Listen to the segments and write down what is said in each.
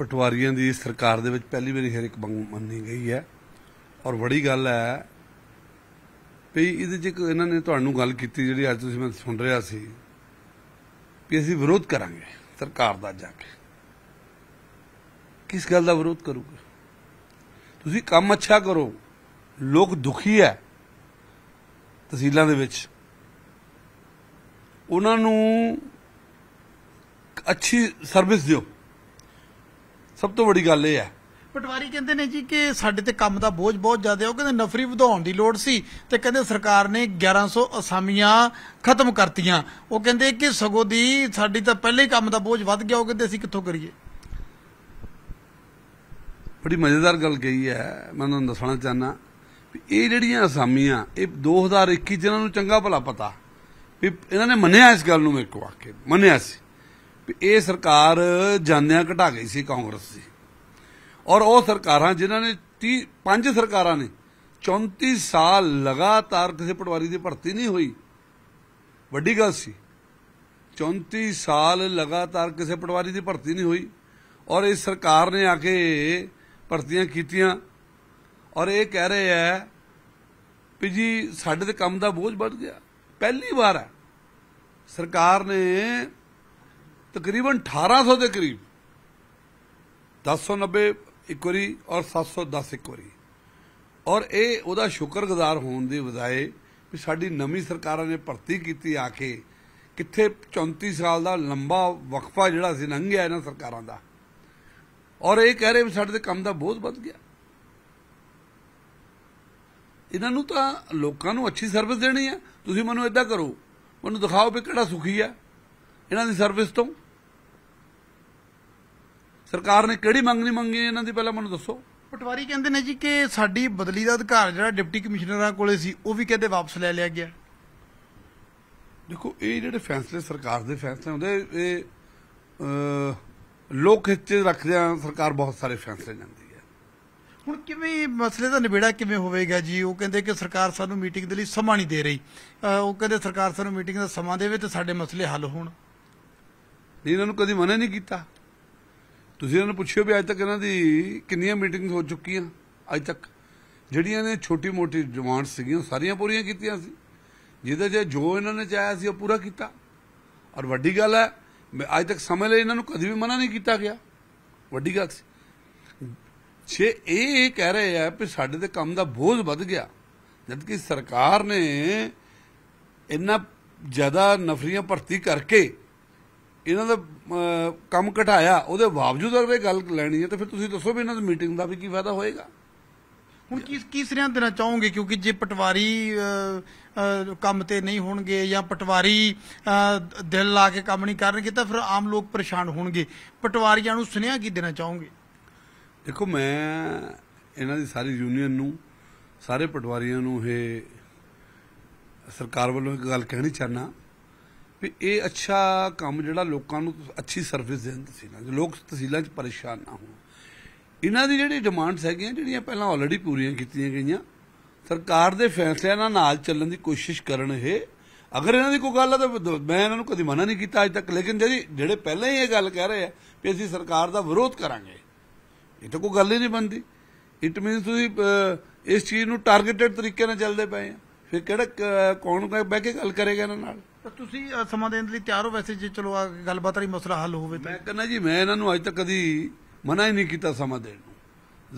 ਪਟਵਾਰੀਆਂ ਦੀ ਸਰਕਾਰ ਦੇ ਵਿੱਚ ਪਹਿਲੀ ਵਾਰੀ ਹਰ ਇੱਕ ਮੰਨੀ ਗਈ ਹੈ ਔਰ ਬੜੀ ਗੱਲ ਹੈ ਵੀ ਇਹਦੇ ਚ ਇਹਨਾਂ ਨੇ ਤੁਹਾਨੂੰ ਗੱਲ ਕੀਤੀ ਜਿਹੜੀ ਅੱਜ ਤੁਸੀਂ ਮੈਂ ਸੁਣ ਰਿਹਾ ਸੀ ਵੀ ਅਸੀਂ ਵਿਰੋਧ ਕਰਾਂਗੇ ਸਰਕਾਰ ਦਾ ਜਾ ਕੇ ਕਿਸ ਗੱਲ ਦਾ ਵਿਰੋਧ ਕਰੋਗੇ ਤੁਸੀਂ ਕੰਮ ਅੱਛਾ ਕਰੋ ਲੋਕ ਦੁਖੀ ਹੈ ਤਹਿਸੀਲਾਂ ਦੇ ਵਿੱਚ ਉਹਨਾਂ ਨੂੰ ਅੱਛੀ ਸਰਵਿਸ ਦਿਓ ਸਭ ਤੋਂ ਵੱਡੀ ਗੱਲ ਇਹ ਹੈ ਪਟਵਾਰੀ ਕਹਿੰਦੇ ਨੇ ਜੀ ਕਿ ਸਾਡੇ ਤੇ ਕੰਮ ਦਾ ਬੋਝ ਬਹੁਤ ਜ਼ਿਆਦਾ ਹੈ ਉਹ ਕਹਿੰਦੇ ਨਫਰੀ ਵਧਾਉਣ ਦੀ ਲੋੜ ਸੀ ਤੇ ਕਹਿੰਦੇ ਸਰਕਾਰ ਨੇ 1100 ਅਸਾਮੀਆਂ ਖਤਮ ਕਰਤੀਆਂ ਉਹ ਕਹਿੰਦੇ ਕਿ ਸਗੋ ਦੀ ਸਾਡੀ ਤਾਂ ਪਹਿਲੇ ਹੀ ਕੰਮ ਦਾ ਬੋਝ ਵੱਧ ਗਿਆ ਉਹ ਕਹਿੰਦੇ ਅਸੀਂ ਕਿੱਥੋਂ ਕਰੀਏ ਬੜੀ ਮਜ਼ੇਦਾਰ ਗੱਲ ਕਹੀ ਹੈ ਮੈਂ ਤੁਹਾਨੂੰ ਦੱਸਣਾ ਚਾਹਨਾ ਇਹ ਜਿਹੜੀਆਂ ਅਸਾਮੀਆਂ ਇਹ 2021 ਜਿਹਨਾਂ ਨੂੰ ਚੰਗਾ ਭਲਾ ਪਤਾ ਵੀ ਇਹਨਾਂ ਨੇ ਮੰਨਿਆ ਇਸ ਗੱਲ ਨੂੰ ਮੇਰੇ ਕੋ ਆ ਕੇ ਮੰਨਿਆ ਸੀ ਇਹ ਸਰਕਾਰ ਜਾਨਿਆਂ ਘਟਾ ਗਈ ਸੀ ਕਾਂਗਰਸ ਦੀ ਔਰ ਉਹ ਸਰਕਾਰਾਂ ਜਿਨ੍ਹਾਂ ਨੇ 30 ਪੰਜ ਸਰਕਾਰਾਂ ਨੇ 34 ਸਾਲ ਲਗਾਤਾਰ ਕਿਸੇ ਪਟਵਾਰੀ ਦੀ ਭਰਤੀ ਨਹੀਂ ਹੋਈ ਵੱਡੀ ਗੱਲ ਸੀ 34 ਸਾਲ ਲਗਾਤਾਰ ਕਿਸੇ ਪਟਵਾਰੀ ਦੀ ਭਰਤੀ ਨਹੀਂ ਹੋਈ ਔਰ ਇਸ ਸਰਕਾਰ ਨੇ ਆ ਕੇ ਭਰਤੀਆਂ ਕੀਤੀਆਂ ਔਰ ਇਹ ਕਹਿ ਰਹੇ ਆ ਕਿ ਜੀ ਸਾਡੇ ਤੇ ਕੰਮ ਦਾ ਬੋਝ ਵੱਧ ਗਿਆ ਪਹਿਲੀ ਵਾਰ ਹੈ ਸਰਕਾਰ ਨੇ ਤਕਰੀਬਨ 1800 ਦੇ ਕਰੀਬ 1090 ਇੱਕ ਵਾਰੀ ਔਰ 710 ਇੱਕ ਵਾਰੀ ਔਰ ਇਹ ਉਹਦਾ ਸ਼ੁਕਰਗੁਜ਼ਾਰ ਹੋਣ ਦੀ ਵਜਾਏ ਵੀ ਸਾਡੀ ਨਵੀਂ ਸਰਕਾਰਾਂ ਨੇ ਭਰਤੀ ਕੀਤੀ ਆ ਕੇ ਕਿੱਥੇ 34 ਸਾਲ ਦਾ ਲੰਬਾ ਵਕਫਾ ਜਿਹੜਾ ਸੀ ਲੰਘਿਆ ਇਹਨਾਂ ਸਰਕਾਰਾਂ ਦਾ ਔਰ ਇਹ ਕਹਿ ਰਹੇ ਵੀ ਸਾਡੇ ਤੇ ਕੰਮ ਦਾ ਬਹੁਤ ਵੱਧ ਗਿਆ ਇਹਨਾਂ ਨੂੰ ਤਾਂ ਲੋਕਾਂ ਨੂੰ ਅੱਛੀ ਸਰਵਿਸ ਦੇਣੀ ਆ ਤੁਸੀਂ ਮੈਨੂੰ ਇਦਾਂ ਕਰੋ ਮੈਨੂੰ ਦਿਖਾਓ ਵੀ ਕਿਹੜਾ ਸੁਖੀ ਆ ਇਹਨਾਂ ਦੀ ਸਰਵਿਸ ਤੋਂ ਸਰਕਾਰ ਨੇ ਕਿਹੜੀ ਮੰਗ ਨਹੀਂ ਮੰਗੀ ਇਹਨਾਂ ਦੀ ਪਹਿਲਾਂ ਮੈਨੂੰ ਦੱਸੋ ਪਟਵਾਰੀ ਕਹਿੰਦੇ ਨੇ ਜੀ ਕਿ ਸਾਡੀ ਬਦਲੀ ਦਾ ਅਧਿਕਾਰ ਜਿਹੜਾ ਡਿਪਟੀ ਕਮਿਸ਼ਨਰਾਂ ਕੋਲੇ ਸੀ ਉਹ ਵੀ ਕਹਿੰਦੇ ਵਾਪਸ ਲੈ ਲਿਆ ਗਿਆ ਦੇਖੋ ਇਹ ਜਿਹੜੇ ਫੈਸਲੇ ਸਰਕਾਰ ਦੇ ਫੈਸਲੇ ਹੁੰਦੇ ਇਹ ਲੋਕ ਹਿੱਤ ਰੱਖਦਿਆਂ ਸਰਕਾਰ ਬਹੁਤ ਸਾਰੇ ਫੈਸਲੇ ਲੈਂਦੀ ਹੈ ਹੁਣ ਕਿਵੇਂ ਮਸਲੇ ਦਾ ਨਿਬੇੜਾ ਕਿਵੇਂ ਹੋਵੇਗਾ ਜੀ ਉਹ ਕਹਿੰਦੇ ਕਿ ਸਰਕਾਰ ਸਾਨੂੰ ਮੀਟਿੰਗ ਦੇ ਲਈ ਸਮਾਂ ਨਹੀਂ ਦੇ ਰਹੀ ਉਹ ਕਹਿੰਦੇ ਸਰਕਾਰ ਸਾਨੂੰ ਮੀਟਿੰਗ ਦਾ ਸਮਾਂ ਦੇਵੇ ਤੇ ਸਾਡੇ ਮਸਲੇ ਹੱਲ ਹੋਣ ਇਹਨਾਂ ਨੂੰ ਕਦੀ ਮਨੇ ਨਹੀਂ ਕੀਤਾ ਤੁਸੀਂ ਇਹਨਾਂ ਨੂੰ ਪੁੱਛਿਓ ਵੀ ਅੱਜ ਤੱਕ ਇਹਨਾਂ ਦੀ ਕਿੰਨੀਆਂ ਮੀਟਿੰਗਸ ਹੋ ਚੁੱਕੀਆਂ ਅੱਜ ਤੱਕ ਜਿਹੜੀਆਂ ਨੇ ਛੋਟੀ-ਮੋਟੀ ਡਿਮਾਂਡਸ ਸੀਗੀਆਂ ਸਾਰੀਆਂ ਪੂਰੀਆਂ ਕੀਤੀਆਂ ਸੀ ਜਿਹਦੇ ਜੇ ਜੋ ਇਹਨਾਂ ਨੇ ਚਾਹਿਆ ਸੀ ਉਹ ਪੂਰਾ ਕੀਤਾ ਔਰ ਵੱਡੀ ਗੱਲ ਹੈ ਅੱਜ ਤੱਕ ਸਮੇਂ ਲਈ ਇਹਨਾਂ ਨੂੰ ਕਦੀ ਵੀ ਮਨਾ ਨਹੀਂ ਕੀਤਾ ਗਿਆ ਵੱਡੀ ਗੱਲ ਸੀ ਛੇ ਇਹ ਕਹਿ ਰਹੇ ਆ ਕਿ ਸਾਡੇ ਤੇ ਕੰਮ ਦਾ ਬੋਝ ਵੱਧ ਗਿਆ ਜਦ ਕਿ ਸਰਕਾਰ ਨੇ ਇੰਨਾ ਜ਼ਿਆਦਾ ਨਫਰੀਆਂ ਭਰਤੀ ਕਰਕੇ ਇਹਨਾਂ ਦਾ ਕੰਮ ਘਟਾਇਆ ਉਹਦੇ ਬਾਵਜੂਦ ਅਗਰ ਇਹ ਗੱਲ ਲੈਣੀ ਹੈ ਤਾਂ ਫਿਰ ਤੁਸੀਂ ਦੱਸੋ ਵੀ ਇਹਨਾਂ ਦੀ ਮੀਟਿੰਗ ਦਾ ਵੀ ਕੀ ਫਾਇਦਾ ਹੋਏਗਾ ਹੁਣ ਕੀ ਕੀ ਰਿਆਂ ਦੇਣਾ ਚਾਹੋਗੇ ਕਿਉਂਕਿ ਜੇ ਪਟਵਾਰੀ ਕੰਮ ਤੇ ਨਹੀਂ ਹੋਣਗੇ ਜਾਂ ਪਟਵਾਰੀ ਦਿਲ ਲਾ ਕੇ ਕੰਮ ਨਹੀਂ ਕਰਨਗੇ ਤਾਂ ਫਿਰ ਆਮ ਲੋਕ ਪਰੇਸ਼ਾਨ ਹੋਣਗੇ ਪਟਵਾਰੀਆਂ ਨੂੰ ਸੁਨੇਹਾ ਕੀ ਦੇਣਾ ਚਾਹੋਗੇ ਦੇਖੋ ਮੈਂ ਇਹਨਾਂ ਦੀ ਸਾਰੀ ਯੂਨੀਅਨ ਨੂੰ ਸਾਰੇ ਪਟਵਾਰੀਆਂ ਨੂੰ ਇਹ ਸਰਕਾਰ ਵੱਲੋਂ ਇੱਕ ਗੱਲ ਕਹਿਣੀ ਚਾਹਨਾ ਵੀ ਇਹ ਅੱਛਾ ਕੰਮ ਜਿਹੜਾ ਲੋਕਾਂ ਨੂੰ ਅੱਛੀ ਸਰਵਿਸ ਦੇਣ ਨਾ ਦੇ ਲੋਕ ਤਹਿਸੀਲਾਂ 'ਚ ਪਰੇਸ਼ਾਨ ਨਾ ਹੋਣ ਇਹਨਾਂ ਦੀ ਜਿਹੜੀ ਡਿਮਾਂਡਸ ਹੈਗੀਆਂ ਜਿਹੜੀਆਂ ਪਹਿਲਾਂ ਆਲਰੇਡੀ ਪੂਰੀਆਂ ਕੀਤੀਆਂ ਗਈਆਂ ਸਰਕਾਰ ਦੇ ਫੈਸਲਿਆਂ ਨਾਲ ਚੱਲਣ ਦੀ ਕੋਸ਼ਿਸ਼ ਕਰਨ ਇਹ ਅਗਰ ਇਹਨਾਂ ਦੀ ਕੋਈ ਗੱਲ ਆ ਤਾਂ ਮੈਂ ਇਹਨਾਂ ਨੂੰ ਕਦੀ ਮਨਾ ਨਹੀਂ ਕੀਤਾ ਅੱਜ ਤੱਕ ਲੇਕਿਨ ਜਿਹੜੀ ਜਿਹੜੇ ਪਹਿਲਾਂ ਹੀ ਇਹ ਗੱਲ ਕਹਿ ਰਹੇ ਆ ਕਿ ਅਸੀਂ ਸਰਕਾਰ ਦਾ ਵਿਰੋਧ ਕਰਾਂਗੇ ਇਹ ਤਾਂ ਕੋਈ ਗੱਲ ਹੀ ਨਹੀਂ ਬਣਦੀ ਇਟ ਮੀਨਸ ਤੁਸੀਂ ਇਸ ਚੀਜ਼ ਨੂੰ ਟਾਰਗੇਟਡ ਤਰੀਕੇ ਨਾਲ ਚੱਲਦੇ ਪਏ ਆ ਫਿਰ ਕਿਹੜਾ ਕੌਣ ਬਹਿ ਕੇ ਗੱਲ ਕਰੇਗਾ ਇਹਨਾਂ ਨਾਲ ਤਾਂ ਤੁਸੀਂ ਸਮਾਂ ਦੇਣ ਲਈ ਤਿਆਰ ਹੋ ਵੈਸੇ ਜੇ ਚਲੋ ਆ ਗੱਲਬਾਤ ਵਾਲੀ ਮਸਲਾ ਹੱਲ ਹੋਵੇ ਤਾਂ ਮੈਂ ਕਹਿੰਦਾ ਜੀ ਮੈਂ ਇਹਨਾਂ ਨੂੰ ਅੱਜ ਤੱਕ ਕਦੀ ਮਨਾ ਹੀ ਨਹੀਂ ਕੀਤਾ ਸਮਾਂ ਦੇਣ ਨੂੰ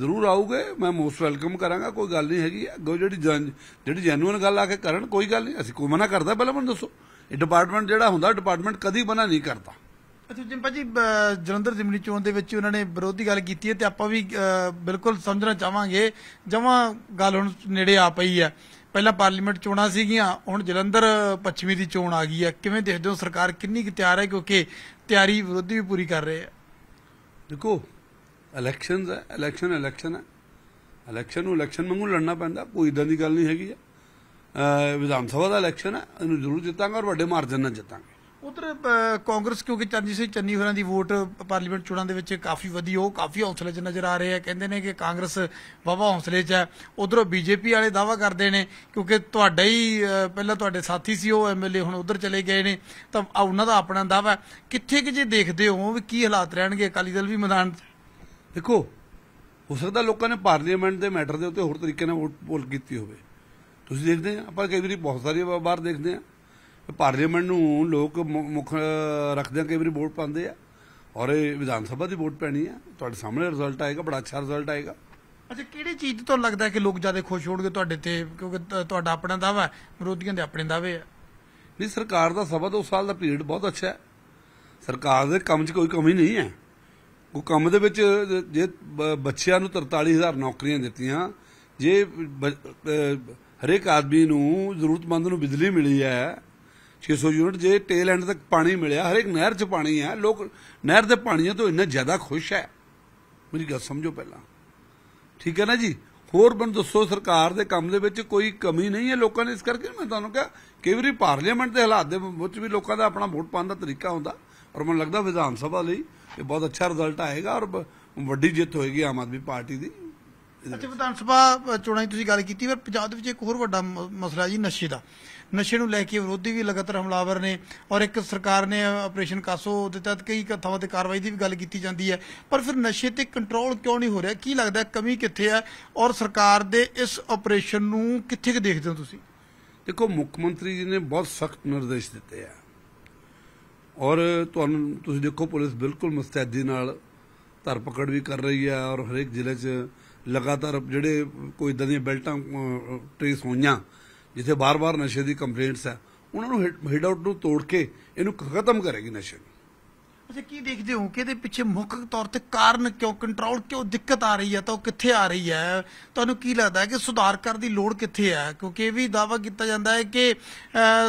ਜ਼ਰੂਰ ਆਉਗੇ ਮੈਂ ਮੋਸਟ ਵੈਲਕਮ ਕਰਾਂਗਾ ਕੋਈ ਗੱਲ ਨਹੀਂ ਹੈਗੀ ਅੱਗੋਂ ਜਿਹੜੀ ਜਿਹੜੀ ਜੈਨੂਇਨ ਗੱਲ ਆ ਕੇ ਕਰਨ ਕੋਈ ਗੱਲ ਨਹੀਂ ਅਸੀਂ ਕੋਈ ਮਨਾ ਕਰਦਾ ਪਹਿਲਾਂ ਮੈਨੂੰ ਦੱਸੋ ਇਹ ਡਿਪਾਰਟਮੈਂਟ ਜਿਹੜਾ ਹੁੰਦਾ ਡਿਪਾਰਟਮੈਂਟ ਕਦੀ ਮਨਾ ਨਹੀਂ ਕਰਦਾ ਅੱਛਾ ਜਿੰਪਾ ਜੀ ਜਲੰਧਰ ਜ਼ਿਮਨੀ ਚੋਣ ਦੇ ਵਿੱਚ ਉਹਨਾਂ ਨੇ ਵਿਰੋਧੀ ਗੱਲ ਕੀਤੀ ਹੈ ਤੇ ਆਪਾਂ ਵੀ ਬਿਲਕੁਲ ਸਮਝਣਾ ਚਾਹਾਂਗੇ ਜਮਾਂ ਗੱਲ ਹੁਣ ਨੇੜੇ ਆ ਪਈ ਹੈ ਪਹਿਲਾਂ ਪਾਰਲੀਮੈਂਟ ਚੋਣਾਂ ਸੀਗੀਆਂ ਹੁਣ ਜਲੰਧਰ ਪੱਛਮੀ ਦੀ ਚੋਣ ਆ ਗਈ ਹੈ ਕਿਵੇਂ ਦੇਖਦੇ ਹੋ ਸਰਕਾਰ ਕਿੰਨੀ ਕਿ ਤਿਆਰ ਹੈ ਕਿਉਂਕਿ ਤਿਆਰੀ ਵਿਰੋਧੀ ਵੀ ਪੂਰੀ ਕਰ ਰਹੇ ਆ ਦੇਖੋ ਇਲੈਕਸ਼ਨਸ ਹੈ ਇਲੈਕਸ਼ਨ ਇਲੈਕਸ਼ਨ ਹੈ ਇਲੈਕਸ਼ਨ ਨੂੰ ਇਲੈਕਸ਼ਨ ਵਾਂਗੂ ਲੜਨਾ ਪੈਂਦਾ ਕੋਈ ਇਦਾਂ ਦੀ ਗੱਲ ਨਹੀਂ ਹੈਗੀ ਆ ਵਿਧਾਨ ਸਭਾ ਦਾ ਇਲੈਕਸ਼ਨ ਹੈ ਇਹਨੂੰ ਜ਼ਰੂਰ ਜਿੱਤਾਂਗੇ ਔਰ ਵੱਡੇ ਮਾਰਜਨ ਨਾਲ ਜਿੱਤਾਂਗੇ ਉਧਰ ਕਾਂਗਰਸ ਕਿਉਂਕਿ ਚਰਨਜੀਤ ਸਿੰਘ ਚੰਨੀ ਹੋਰਾਂ ਦੀ ਵੋਟ ਪਾਰਲੀਮੈਂਟ ਚੋਣਾਂ ਦੇ ਵਿੱਚ ਕਾਫੀ ਵਧੀ ਉਹ ਕਾਫੀ ਹੌਸਲੇ 'ਚ ਨਜ਼ਰ ਆ ਰਹੇ ਆ ਕਹਿੰਦੇ ਨੇ ਕਿ ਕਾਂਗਰਸ ਵਾਵਾ ਹੌਸਲੇ 'ਚ ਹੈ ਉਧਰੋਂ ਬੀਜੇਪੀ ਵਾਲੇ ਦਾਵਾ ਕਰਦੇ ਨੇ ਕਿਉਂਕਿ ਤੁਹਾਡਾ ਹੀ ਪਹਿਲਾਂ ਤੁਹਾਡੇ ਸਾਥੀ ਸੀ ਉਹ ਐਮਐਲਏ ਹੁਣ ਉਧਰ ਚਲੇ ਗਏ ਨੇ ਤਾਂ ਉਹਨਾਂ ਦਾ ਆਪਣਾ ਦਾਵਾ ਕਿੱਥੇ ਕਿ ਜੇ ਦੇਖਦੇ ਹੋ ਵੀ ਕੀ ਹਾਲਾਤ ਰਹਿਣਗੇ ਅਕਾਲੀ ਦਲ ਵੀ ਮੈਦਾਨ 'ਚ ਦੇਖੋ ਹੋ ਸਕਦਾ ਲੋਕਾਂ ਨੇ ਪਾਰਲੀਮੈਂਟ ਦੇ ਮੈਟਰ ਦੇ ਉੱਤੇ ਹੋਰ ਤਰੀਕੇ ਨਾਲ ਵੋਟ ਪੋਲ ਕੀਤੀ ਹੋਵੇ ਤੁਸੀਂ ਦੇਖਦੇ ਆਪਾਂ ਕਈ ਵਾਰੀ ਬਹੁਤ ਸਾਰੀ ਵਾਰ ਦੇਖਦੇ ਆ ਪਾਰਲੀਮੈਂਟ ਨੂੰ ਲੋਕ ਮੁੱਖ ਰੱਖਦੇ ਕਈ ਵਾਰੀ ਵੋਟ ਪਾਉਂਦੇ ਆ ਔਰ ਇਹ ਵਿਧਾਨ ਸਭਾ ਦੀ ਵੋਟ ਪੈਣੀ ਆ ਤੁਹਾਡੇ ਸਾਹਮਣੇ ਰਿਜ਼ਲਟ ਆਏਗਾ ਬੜਾ ਅੱਛਾ ਰਿਜ਼ਲਟ ਆਏਗਾ ਅੱਛਾ ਕਿਹੜੀ ਚੀਜ਼ ਤੋਂ ਲੱਗਦਾ ਕਿ ਲੋਕ ਜਿਆਦਾ ਖੁਸ਼ ਹੋਣਗੇ ਤੁਹਾਡੇ ਤੇ ਕਿਉਂਕਿ ਤੁਹਾਡਾ ਆਪਣਾ ਦਾਵਾ ਵਿਰੋਧੀਆਂ ਦੇ ਆਪਣੇ ਦਾਵੇ ਆ ਵੀ ਸਰਕਾਰ ਦਾ ਸਵਾ ਦੋ ਸਾਲ ਦਾ ਪੀਰੀਅਡ ਬਹੁਤ ਅੱਛਾ ਹੈ ਸਰਕਾਰ ਦੇ ਕੰਮ 'ਚ ਕੋਈ ਕਮੀ ਨਹੀਂ ਹੈ ਉਹ ਕੰਮ ਦੇ ਵਿੱਚ ਜੇ ਬੱਚਿਆਂ ਨੂੰ 43000 ਨੌਕਰੀਆਂ ਦਿੱਤੀਆਂ ਜੇ ਹਰੇਕ ਆਦਮੀ ਨੂੰ ਜ਼ਰੂਰਤਮੰਦ ਨੂੰ ਬਿਜਲੀ ਮਿਲੀ ਹੈ 600 ਯੂਨਿਟ ਜੇ ਟੇਲ ਐਂਡ ਤੱਕ ਪਾਣੀ ਮਿਲਿਆ ਹਰ ਇੱਕ ਨਹਿਰ 'ਚ ਪਾਣੀ ਹੈ ਲੋਕ ਨਹਿਰ ਦੇ ਪਾਣੀਆਂ ਤੋਂ ਇੰਨਾ ਜ਼ਿਆਦਾ ਖੁਸ਼ ਹੈ ਮੇਰੀ ਗੱਲ ਸਮਝੋ ਪਹਿਲਾਂ ਠੀਕ ਹੈ ਨਾ ਜੀ ਹੋਰ ਬੰਦ ਦੱਸੋ ਸਰਕਾਰ ਦੇ ਕੰਮ ਦੇ ਵਿੱਚ ਕੋਈ ਕਮੀ ਨਹੀਂ ਹੈ ਲੋਕਾਂ ਨੇ ਇਸ ਕਰਕੇ ਮੈਂ ਤੁਹਾਨੂੰ ਕਿਹਾ ਕਈ ਵਾਰੀ ਪਾਰਲੀਮੈਂਟ ਦੇ ਹਾਲਾਤ ਦੇ ਵਿੱਚ ਵੀ ਲੋਕਾਂ ਦਾ ਆਪਣਾ ਵੋਟ ਪਾਉਣ ਦਾ ਤਰੀਕਾ ਹੁੰਦਾ ਔਰ ਮੈਨੂੰ ਲੱਗਦਾ ਵਿਧਾਨ ਸਭਾ ਲਈ ਇਹ ਬਹੁਤ ਅੱਛਾ ਰਿਜ਼ਲਟ ਆਏਗਾ ਔਰ ਵੱਡੀ ਜਿੱਤ ਹੋਏਗੀ ਆਮ ਆਦਮੀ ਪਾਰਟੀ ਦੀ ਅੱਛਾ ਵਿਧਾਨ ਸਭਾ ਚੋਣਾਂ ਦੀ ਤੁਸੀਂ ਗੱਲ ਕੀਤੀ ਪਰ ਪੰਜਾਬ ਦੇ ਵਿੱਚ ਇੱਕ ਹੋਰ ਵੱਡਾ ਮਸਲਾ ਜੀ ਨਸ਼ੇ ਦਾ ਨਸ਼ੇ ਨੂੰ ਲੈ ਕੇ ਵਿਰੋਧੀ ਵੀ ਲਗਾਤਾਰ ਹਮਲਾਵਰ ਨੇ ਔਰ ਇੱਕ ਸਰਕਾਰ ਨੇ ਆਪਰੇਸ਼ਨ ਕਾਸੋ ਦੇ ਤਹਿਤ ਕਈ ਕਥਾਵਾਂ ਤੇ ਕਾਰਵਾਈ ਦੀ ਵੀ ਗੱਲ ਕੀਤੀ ਜਾਂਦੀ ਹੈ ਪਰ ਫਿਰ ਨਸ਼ੇ ਤੇ ਕੰਟਰੋਲ ਕਿਉਂ ਨਹੀਂ ਹੋ ਰਿਹਾ ਕੀ ਲੱਗਦਾ ਕਮੀ ਕਿੱਥੇ ਹੈ ਔਰ ਸਰਕਾਰ ਦੇ ਇਸ ਆਪਰੇਸ਼ਨ ਨੂੰ ਕਿੱਥੇ ਕਿ ਦੇਖਦੇ ਹੋ ਤੁਸੀਂ ਦੇਖੋ ਮੁੱਖ ਮੰਤਰੀ ਜੀ ਨੇ ਬਹੁਤ ਸਖਤ ਨਿਰਦੇਸ਼ ਦਿੱਤੇ ਆ ਔਰ ਤੁਹਾਨੂੰ ਤੁਸੀਂ ਦੇਖੋ ਪੁਲਿਸ ਬਿਲਕੁਲ ਮਸਤੈਦੀ ਨਾਲ ਧਰ ਪਕੜ ਵੀ ਕਰ ਰਹੀ ਹੈ ਔਰ ਹਰੇਕ ਜ਼ਿਲ੍ਹੇ 'ਚ ਲਗਾਤਾਰ ਜਿਹੜੇ ਕੋਈ ਇਦਾਂ ਦੀਆਂ ਬੈਲਟਾਂ ਟ੍ਰੇਸ ਹੋਈਆਂ ਜਿੱਥੇ ਬਾਰ-ਬਾਰ ਨਸ਼ੇ ਦੀ ਕੰਪਲੇਂਟਸ ਆ ਉਹਨਾਂ ਨੂੰ ਹੈਡ ਆਊਟ ਨੂੰ ਤੋੜ ਕੇ ਇਹਨੂੰ ਖਤਮ ਕਰੇਗੀ ਨਸ਼ੇ ਨੂੰ ਅੱਛਾ ਕੀ ਦੇਖਦੇ ਹੋ ਕਿ ਇਹਦੇ ਪਿੱਛੇ ਮੁੱਖ ਤੌਰ ਤੇ ਕਾਰਨ ਕਿਉਂ ਕੰਟਰੋਲ ਕਿਉਂ ਦਿੱਕਤ ਆ ਰਹੀ ਹੈ ਤਾਂ ਉਹ ਕਿੱਥੇ ਆ ਰਹੀ ਹੈ ਤੁਹਾਨੂੰ ਕੀ ਲੱਗਦਾ ਹੈ ਕਿ ਸੁਧਾਰ ਕਰਨ ਦੀ ਲੋੜ ਕਿੱਥੇ ਹੈ ਕਿਉਂਕਿ ਇਹ ਵੀ ਦਾਵਾ ਕੀਤਾ ਜਾਂਦਾ ਹੈ ਕਿ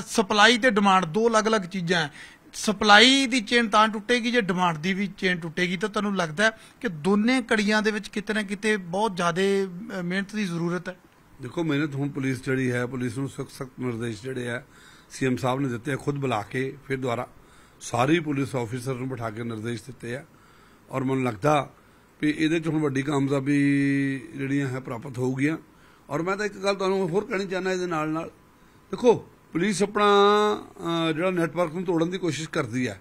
ਸਪਲਾਈ ਤੇ ਡਿਮਾਂਡ ਦੋ ਅਲੱਗ-ਅਲੱਗ ਚੀਜ਼ਾਂ ਹੈ ਸਪਲਾਈ ਦੀ ਚੇਨ ਤਾਂ ਟੁੱਟੇਗੀ ਜੇ ਡਿਮਾਂਡ ਦੀ ਵੀ ਚੇਨ ਟੁੱਟੇਗੀ ਤਾਂ ਤੁਹਾਨੂੰ ਲੱਗਦਾ ਕਿ ਦੋਨੇ ਕੜੀਆਂ ਦੇ ਵਿੱਚ ਕਿਤੇ ਨਾ ਕਿਤੇ ਬਹੁਤ ਜ਼ਿਆਦਾ ਮਿਹਨਤ ਦੀ ਜ਼ਰੂਰਤ ਹੈ ਦੇਖੋ ਮਿਹਨਤ ਹੁਣ ਪੁਲਿਸ ਜਿਹੜੀ ਹੈ ਪੁਲਿਸ ਨੂੰ ਸਖਤ ਸਖਤ ਨਿਰਦੇਸ਼ ਜਿਹੜੇ ਆ ਸੀਐਮ ਸਾਹਿਬ ਨੇ ਦਿੱਤੇ ਆ ਖੁਦ ਬੁਲਾ ਕੇ ਫਿਰ ਦੁਆਰਾ ਸਾਰੀ ਪੁਲਿਸ ਆਫੀਸਰ ਨੂੰ ਬਿਠਾ ਕੇ ਨਿਰਦੇਸ਼ ਦਿੱਤੇ ਆ ਔਰ ਮੈਨੂੰ ਲੱਗਦਾ ਵੀ ਇਹਦੇ ਚ ਹੁਣ ਵੱਡੀ ਕਾਮਯਾਬੀ ਜਿਹੜੀਆਂ ਹੈ ਪ੍ਰਾਪਤ ਹੋਊਗੀਆਂ ਔਰ ਮੈਂ ਤਾਂ ਇੱਕ ਗੱਲ ਤੁਹਾਨੂੰ ਹੋਰ ਕਹਿਣੀ ਚਾਹਨਾ ਇਹਦੇ ਨਾਲ ਨਾਲ ਦੇਖੋ ਪੁਲਿਸ ਆਪਣਾ ਜਿਹੜਾ ਨੈਟਵਰਕ ਨੂੰ ਤੋੜਨ ਦੀ ਕੋਸ਼ਿਸ਼ ਕਰਦੀ ਆ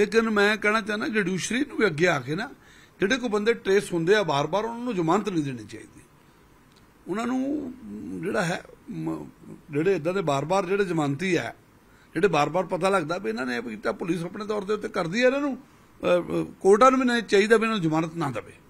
ਲੇਕਿਨ ਮੈਂ ਕਹਿਣਾ ਚਾਹਨਾ ਜੁਡੀਸ਼ਰੀ ਨੂੰ ਵੀ ਅੱਗੇ ਆ ਕੇ ਨਾ ਜਿਹੜੇ ਕੋ ਬੰਦੇ ਟ੍ਰੇਸ ਹੁੰਦੇ ਆ ਬਾਰ-ਬਾਰ ਉਹਨਾਂ ਨੂੰ ਜ਼ਮਾਨਤ ਨਹੀਂ ਦੇਣੀ ਚਾਹੀਦੀ ਉਹਨਾਂ ਨੂੰ ਜਿਹੜਾ ਹੈ ਜਿਹੜੇ ਇਦਾਂ ਦੇ ਬਾਰ-ਬਾਰ ਜਿਹੜੇ ਜ਼ਮਾਨਤੀ ਆ ਜਿਹੜੇ ਬਾਰ-ਬਾਰ ਪਤਾ ਲੱਗਦਾ ਵੀ ਇਹਨਾਂ ਨੇ ਕੀਤਾ ਪੁਲਿਸ ਆਪਣੇ ਤੌਰ ਦੇ ਉੱਤੇ ਕਰਦੀ ਆ ਇਹਨਾਂ ਨੂੰ ਕੋਰਟਾਂ ਨੂੰ ਵੀ ਨਹੀਂ ਚਾਹੀਦਾ ਵੀ ਇਹਨਾਂ ਨੂੰ ਜ਼ਮਾਨਤ ਨਾ ਦੇਵੇ